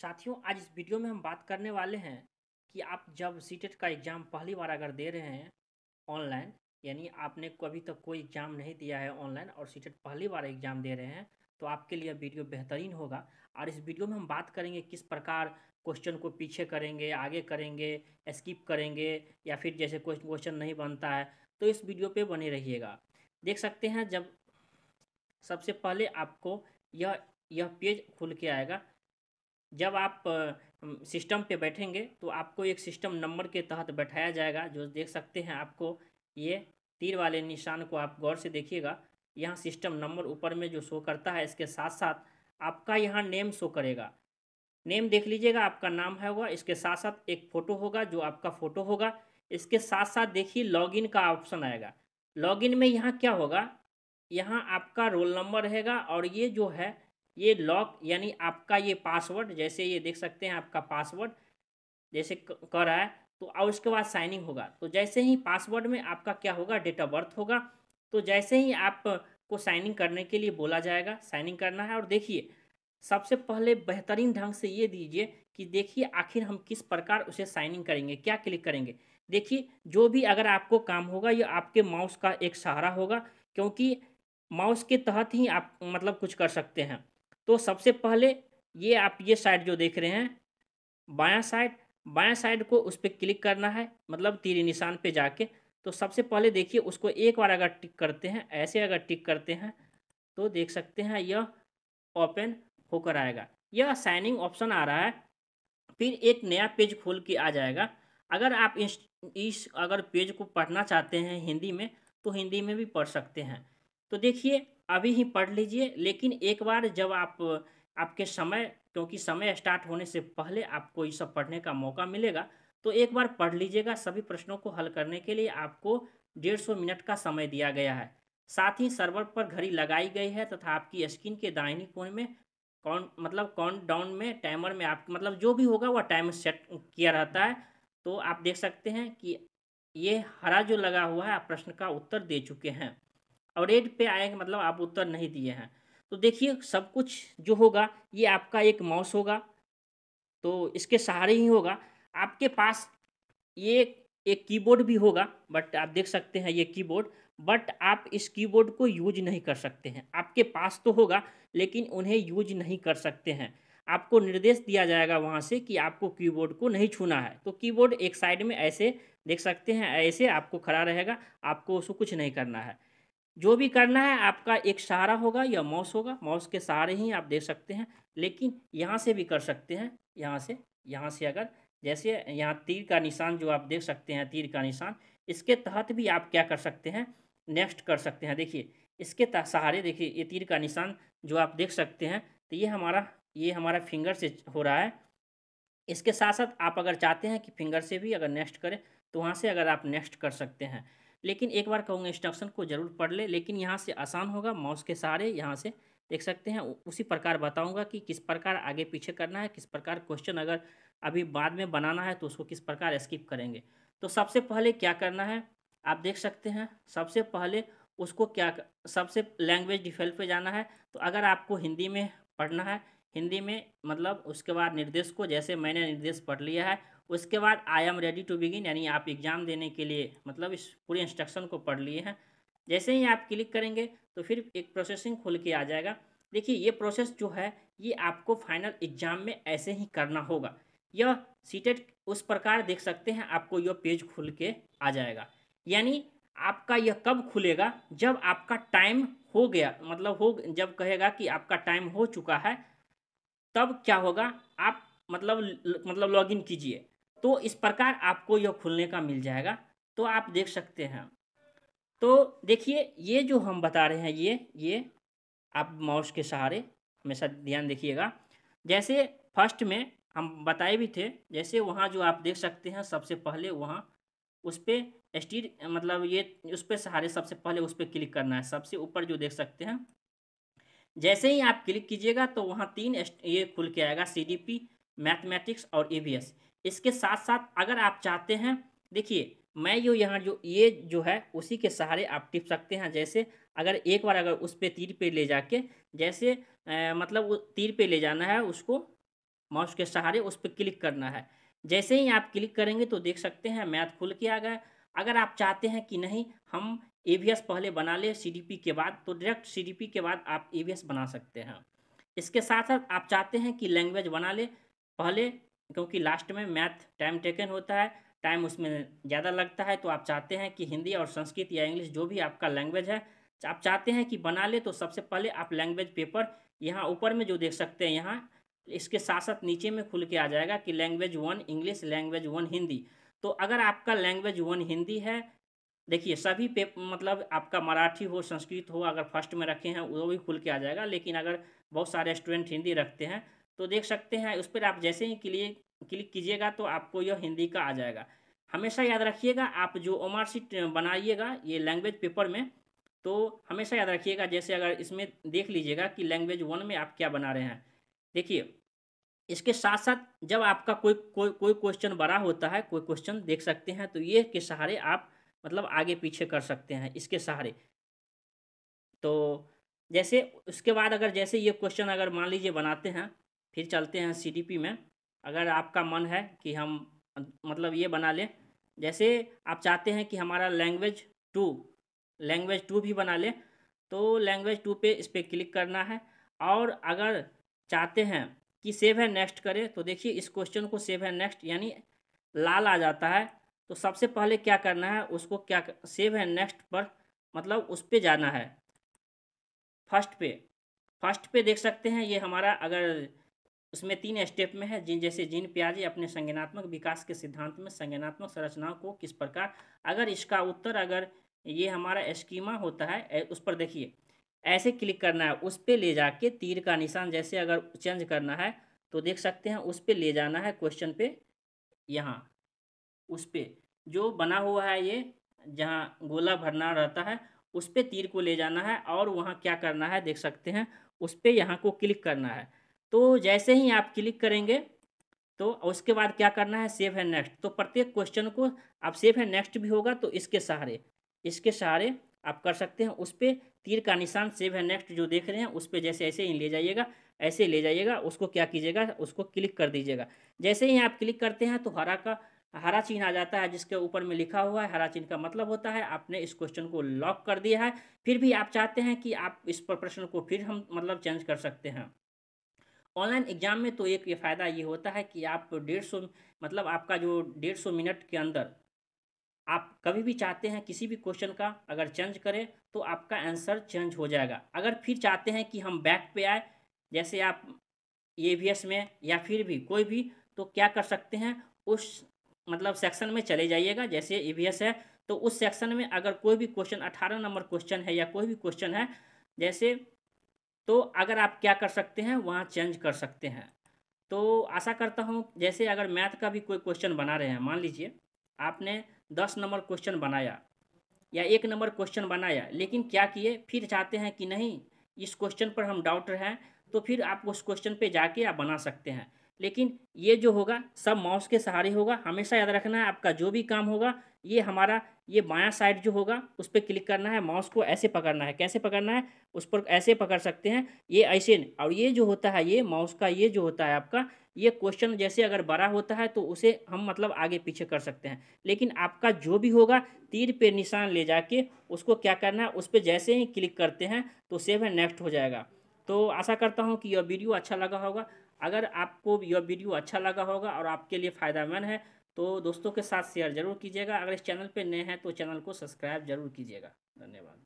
साथियों आज इस वीडियो में हम बात करने वाले हैं कि आप जब सी e का एग्ज़ाम पहली बार अगर दे रहे हैं ऑनलाइन यानी आपने कभी तक कोई एग्ज़ाम नहीं दिया है ऑनलाइन और सी e पहली बार एग्ज़ाम दे रहे हैं तो आपके लिए वीडियो बेहतरीन होगा और इस वीडियो में हम बात करेंगे किस प्रकार क्वेश्चन को पीछे करेंगे आगे करेंगे स्किप करेंगे या फिर जैसे कोई क्वेश्चन नहीं बनता है तो इस वीडियो पर बने रहिएगा देख सकते हैं जब सबसे पहले आपको यह यह पेज खुल के आएगा जब आप सिस्टम पे बैठेंगे तो आपको एक सिस्टम नंबर के तहत बैठाया जाएगा जो देख सकते हैं आपको ये तीर वाले निशान को आप गौर से देखिएगा यहाँ सिस्टम नंबर ऊपर में जो शो करता है इसके साथ साथ आपका यहाँ नेम शो करेगा नेम देख लीजिएगा आपका नाम है होगा इसके साथ साथ एक फ़ोटो होगा जो आपका फ़ोटो होगा इसके साथ साथ देखिए लॉगिन का ऑप्शन आएगा लॉगिन में यहाँ क्या होगा यहाँ आपका रोल नंबर रहेगा और ये जो है ये लॉक यानी आपका ये पासवर्ड जैसे ये देख सकते हैं आपका पासवर्ड जैसे कर रहा है तो और उसके बाद साइनिंग होगा तो जैसे ही पासवर्ड में आपका क्या होगा डेट ऑफ बर्थ होगा तो जैसे ही आपको साइनिंग करने के लिए बोला जाएगा साइनिंग करना है और देखिए सबसे पहले बेहतरीन ढंग से ये दीजिए कि देखिए आखिर हम किस प्रकार उसे साइनिंग करेंगे क्या क्लिक करेंगे देखिए जो भी अगर आपको काम होगा ये आपके माउस का एक सहारा होगा क्योंकि माउस के तहत ही आप मतलब कुछ कर सकते हैं तो सबसे पहले ये आप ये साइड जो देख रहे हैं बायां साइड बायां साइड को उस पर क्लिक करना है मतलब तीर निशान पे जाके तो सबसे पहले देखिए उसको एक बार अगर टिक करते हैं ऐसे अगर टिक करते हैं तो देख सकते हैं यह ओपन होकर आएगा यह साइनिंग ऑप्शन आ रहा है फिर एक नया पेज खोल के आ जाएगा अगर आप इस, इस अगर पेज को पढ़ना चाहते हैं हिंदी में तो हिंदी में भी पढ़ सकते हैं तो देखिए अभी ही पढ़ लीजिए लेकिन एक बार जब आप आपके समय क्योंकि समय स्टार्ट होने से पहले आपको ये सब पढ़ने का मौका मिलेगा तो एक बार पढ़ लीजिएगा सभी प्रश्नों को हल करने के लिए आपको डेढ़ सौ मिनट का समय दिया गया है साथ ही सर्वर पर घड़ी लगाई गई है तथा आपकी स्क्रीन के दाहिनी कोण में कौन मतलब कौन डाउन में टाइमर में आप मतलब जो भी होगा वह टाइम सेट किया रहता है तो आप देख सकते हैं कि ये हरा जो लगा हुआ है आप प्रश्न का उत्तर दे चुके हैं और रेड पे आए मतलब आप उत्तर नहीं दिए हैं तो देखिए सब कुछ जो होगा ये आपका एक माउस होगा तो इसके सहारे ही होगा आपके पास ये एक कीबोर्ड भी होगा बट आप देख सकते हैं ये कीबोर्ड बट आप इस कीबोर्ड को यूज नहीं कर सकते हैं आपके पास तो होगा लेकिन उन्हें यूज नहीं कर सकते हैं आपको निर्देश दिया जाएगा वहाँ से कि आपको कीबोर्ड को नहीं छूना है तो कीबोर्ड एक साइड में ऐसे देख सकते हैं ऐसे आपको खड़ा रहेगा आपको उसको कुछ नहीं करना है जो भी करना है आपका एक सहारा होगा या माउस होगा माउस के सहारे ही आप देख सकते हैं लेकिन यहाँ से भी कर सकते हैं यहाँ से यहाँ से अगर जैसे यहाँ तीर का निशान जो आप देख सकते हैं तीर का निशान इसके तहत भी आप क्या कर सकते हैं नेक्स्ट कर सकते हैं देखिए इसके सहारे देखिए ये तीर का निशान जो आप देख सकते हैं तो ये हमारा ये हमारा फिंगर से हो रहा है इसके साथ साथ आप अगर चाहते हैं कि फिंगर से भी अगर नेक्स्ट करें तो वहाँ से अगर आप नेक्स्ट कर सकते हैं लेकिन एक बार कहूँगा इंस्ट्रक्शन को ज़रूर पढ़ ले लेकिन यहाँ से आसान होगा माउस के सारे यहाँ से देख सकते हैं उसी प्रकार बताऊँगा कि किस प्रकार आगे पीछे करना है किस प्रकार क्वेश्चन अगर अभी बाद में बनाना है तो उसको किस प्रकार स्किप करेंगे तो सबसे पहले क्या करना है आप देख सकते हैं सबसे पहले उसको क्या सबसे लैंग्वेज डिफेल्ट पे जाना है तो अगर आपको हिंदी में पढ़ना है हिंदी में मतलब उसके बाद निर्देश को जैसे मैंने निर्देश पढ़ लिया है उसके बाद I am ready to begin यानी आप एग्ज़ाम देने के लिए मतलब इस पूरे इंस्ट्रक्शन को पढ़ लिए हैं जैसे ही आप क्लिक करेंगे तो फिर एक प्रोसेसिंग खुल के आ जाएगा देखिए ये प्रोसेस जो है ये आपको फाइनल एग्ज़ाम में ऐसे ही करना होगा यह सीटेट उस प्रकार देख सकते हैं आपको यह पेज खुल के आ जाएगा यानी आपका यह कब खुलेगा जब आपका टाइम हो गया मतलब हो जब कहेगा कि आपका टाइम हो चुका है तब क्या होगा आप मतलब मतलब लॉगिन कीजिए तो इस प्रकार आपको यह खुलने का मिल जाएगा तो आप देख सकते हैं तो देखिए ये जो हम बता रहे हैं ये ये आप माउस के सहारे हमेशा ध्यान देखिएगा जैसे फर्स्ट में हम बताए भी थे जैसे वहाँ जो आप देख सकते हैं सबसे पहले वहाँ उस पर स्टीर मतलब ये उस पर सहारे सबसे पहले उस पर क्लिक करना है सबसे ऊपर जो देख सकते हैं जैसे ही आप क्लिक कीजिएगा तो वहाँ तीन ये खुल के आएगा सी डी पी मैथमेटिक्स और ई एस इसके साथ साथ अगर आप चाहते हैं देखिए मैं जो यहाँ जो ये जो है उसी के सहारे आप टिप सकते हैं जैसे अगर एक बार अगर उस पर तीर पे ले जाके जैसे ए, मतलब वो तीर पे ले जाना है उसको माउस के सहारे उस पर क्लिक करना है जैसे ही आप क्लिक करेंगे तो देख सकते हैं मैथ खुल के आ गया अगर आप चाहते हैं कि नहीं हम ए पहले बना ले सी के बाद तो डायरेक्ट सी के बाद आप ए बना सकते हैं इसके साथ साथ आप चाहते हैं कि लैंग्वेज बना ले पहले क्योंकि लास्ट में मैथ टाइम टेकन होता है टाइम उसमें ज़्यादा लगता है तो आप चाहते हैं कि हिंदी और संस्कृत या इंग्लिश जो भी आपका लैंग्वेज है आप चाहते हैं कि बना ले तो सबसे पहले आप लैंग्वेज पेपर यहाँ ऊपर में जो देख सकते हैं यहाँ इसके साथ साथ नीचे में खुल के आ जाएगा कि language one English language one Hindi तो अगर आपका लैंग्वेज वन हिंदी है देखिए सभी पे मतलब आपका मराठी हो संस्कृत हो अगर फर्स्ट में रखे हैं वो भी खुल के आ जाएगा लेकिन अगर बहुत सारे स्टूडेंट हिंदी रखते हैं तो देख सकते हैं उस पर आप जैसे ही क्लिक क्लिक कीजिएगा तो आपको यह हिंदी का आ जाएगा हमेशा याद रखिएगा आप जो ओ सीट बनाइएगा ये लैंग्वेज पेपर में तो हमेशा याद रखिएगा जैसे अगर इसमें देख लीजिएगा कि लैंग्वेज वन में आप क्या बना रहे हैं देखिए इसके साथ साथ जब आपका कोई कोई कोई क्वेश्चन बड़ा होता है कोई क्वेश्चन देख सकते हैं तो ये के सहारे आप मतलब आगे पीछे कर सकते हैं इसके सहारे तो जैसे उसके बाद अगर जैसे ये क्वेश्चन अगर मान लीजिए बनाते हैं फिर चलते हैं सी में अगर आपका मन है कि हम मतलब ये बना लें जैसे आप चाहते हैं कि हमारा लैंग्वेज टू लैंग्वेज टू भी बना लें तो लैंग्वेज टू पे इस पर क्लिक करना है और अगर चाहते हैं कि सेव है नेक्स्ट करें तो देखिए इस क्वेश्चन को सेव है नेक्स्ट यानी लाल आ जाता है तो सबसे पहले क्या करना है उसको क्या कर, सेव है नेक्स्ट पर मतलब उस पर जाना है फर्स्ट पे फर्स्ट पे देख सकते हैं ये हमारा अगर उसमें तीन स्टेप में है जिन जैसे जिन प्याजी अपने संज्ञानात्मक विकास के सिद्धांत में संज्ञानात्मक संरचनाओं को किस प्रकार अगर इसका उत्तर अगर ये हमारा स्कीमा होता है उस पर देखिए ऐसे क्लिक करना है उस पर ले जाके तीर का निशान जैसे अगर चेंज करना है तो देख सकते हैं उस पर ले जाना है क्वेश्चन पे यहाँ उस पर जो बना हुआ है ये जहाँ गोला भरना रहता है उस पर तीर को ले जाना है और वहाँ क्या करना है देख सकते हैं उस पर यहाँ को क्लिक करना है तो जैसे ही आप क्लिक करेंगे तो उसके बाद क्या करना है सेव है नेक्स्ट तो प्रत्येक क्वेश्चन को आप सेव एंड नेक्स्ट भी होगा तो इसके सहारे इसके सहारे आप कर सकते हैं उस पर तीर का निशान सेव है नेक्स्ट जो देख रहे हैं उस पर जैसे ऐसे ही ले जाइएगा ऐसे ले जाइएगा उसको क्या कीजिएगा उसको क्लिक कर दीजिएगा जैसे ही आप क्लिक करते हैं तो हरा का हरा चिन्ह आ जाता है जिसके ऊपर में लिखा हुआ है हरा चिन्ह का मतलब होता है आपने इस क्वेश्चन को लॉक कर दिया है फिर भी आप चाहते हैं कि आप इस पर प्रश्न को फिर हम मतलब चेंज कर सकते हैं ऑनलाइन एग्ज़ाम में तो एक ये फ़ायदा ये होता है कि आप डेढ़ सौ मतलब आपका जो डेढ़ सौ मिनट के अंदर आप कभी भी चाहते हैं किसी भी क्वेश्चन का अगर चेंज करें तो आपका आंसर चेंज हो जाएगा अगर फिर चाहते हैं कि हम बैक पे आए जैसे आप ए में या फिर भी कोई भी तो क्या कर सकते हैं उस मतलब सेक्शन में चले जाइएगा जैसे ए है तो उस सेक्शन में अगर कोई भी क्वेश्चन अठारह नंबर क्वेश्चन है या कोई भी क्वेश्चन है जैसे तो अगर आप क्या कर सकते हैं वहाँ चेंज कर सकते हैं तो आशा करता हूँ जैसे अगर मैथ का भी कोई क्वेश्चन बना रहे हैं मान लीजिए आपने दस नंबर क्वेश्चन बनाया या एक नंबर क्वेश्चन बनाया लेकिन क्या किए फिर चाहते हैं कि नहीं इस क्वेश्चन पर हम डाउट हैं तो फिर आप उस क्वेश्चन पे जाके आप बना सकते हैं लेकिन ये जो होगा सब माउस के सहारे होगा हमेशा याद रखना है आपका जो भी काम होगा ये हमारा ये बायां साइड जो होगा उस पर क्लिक करना है माउस को ऐसे पकड़ना है कैसे पकड़ना है उस पर ऐसे पकड़ सकते हैं ये ऐसे और ये जो होता है ये माउस का ये जो होता है आपका ये क्वेश्चन जैसे अगर बड़ा होता है तो उसे हम मतलब आगे पीछे कर सकते हैं लेकिन आपका जो भी होगा तीर पे निशान ले जाके उसको क्या करना है उस पर जैसे ही क्लिक करते हैं तो सेव है नेक्स्ट हो जाएगा तो आशा करता हूँ कि यह वीडियो अच्छा लगा होगा अगर आपको यह वीडियो अच्छा लगा होगा और आपके लिए फ़ायदेमंद है तो दोस्तों के साथ शेयर जरूर कीजिएगा अगर इस चैनल पर नए हैं तो चैनल को सब्सक्राइब जरूर कीजिएगा धन्यवाद